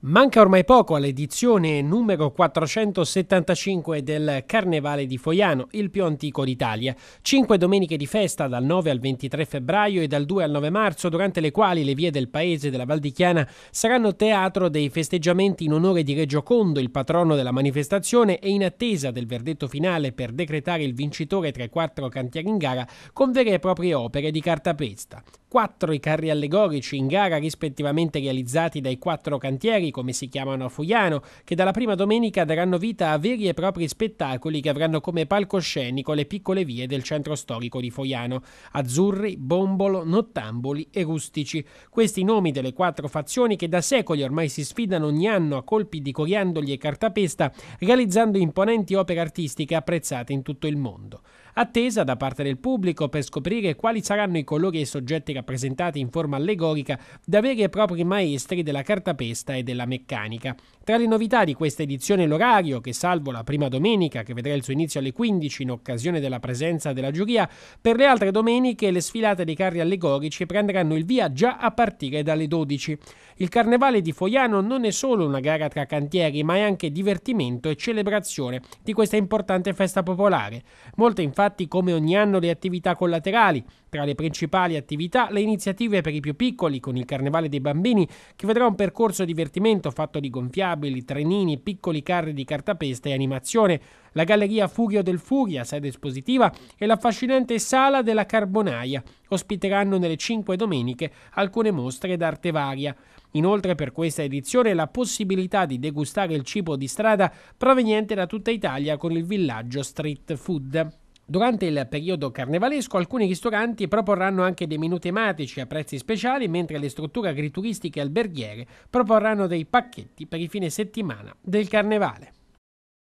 Manca ormai poco all'edizione numero 475 del Carnevale di Foiano, il più antico d'Italia. Cinque domeniche di festa dal 9 al 23 febbraio e dal 2 al 9 marzo, durante le quali le vie del paese della Val di Chiana saranno teatro dei festeggiamenti in onore di Reggio Condo, il patrono della manifestazione, e in attesa del verdetto finale per decretare il vincitore tra i quattro cantieri in gara con vere e proprie opere di cartapesta. Quattro i carri allegorici in gara rispettivamente realizzati dai quattro cantieri teatri, come si chiamano a Fuiano, che dalla prima domenica daranno vita a veri e propri spettacoli che avranno come palcoscenico le piccole vie del centro storico di Foiano, Azzurri, Bombolo, Nottamboli e Rustici. Questi nomi delle quattro fazioni che da secoli ormai si sfidano ogni anno a colpi di coriandoli e cartapesta, realizzando imponenti opere artistiche apprezzate in tutto il mondo attesa da parte del pubblico per scoprire quali saranno i colori e i soggetti rappresentati in forma allegorica da veri e propri maestri della cartapesta e della meccanica. Tra le novità di questa edizione l'orario, che salvo la prima domenica, che vedrà il suo inizio alle 15 in occasione della presenza della giuria, per le altre domeniche le sfilate dei carri allegorici prenderanno il via già a partire dalle 12. Il carnevale di Foiano non è solo una gara tra cantieri, ma è anche divertimento e celebrazione di questa importante festa popolare. Molte infatti infatti come ogni anno le attività collaterali, tra le principali attività le iniziative per i più piccoli con il Carnevale dei Bambini che vedrà un percorso divertimento fatto di gonfiabili, trenini, piccoli carri di cartapesta e animazione, la galleria Furio del Furia, sede espositiva, e l'affascinante Sala della Carbonaia ospiteranno nelle cinque domeniche alcune mostre d'arte varia. Inoltre per questa edizione la possibilità di degustare il cibo di strada proveniente da tutta Italia con il villaggio Street Food. Durante il periodo carnevalesco alcuni ristoranti proporranno anche dei menu tematici a prezzi speciali, mentre le strutture agrituristiche alberghiere proporranno dei pacchetti per i fine settimana del carnevale.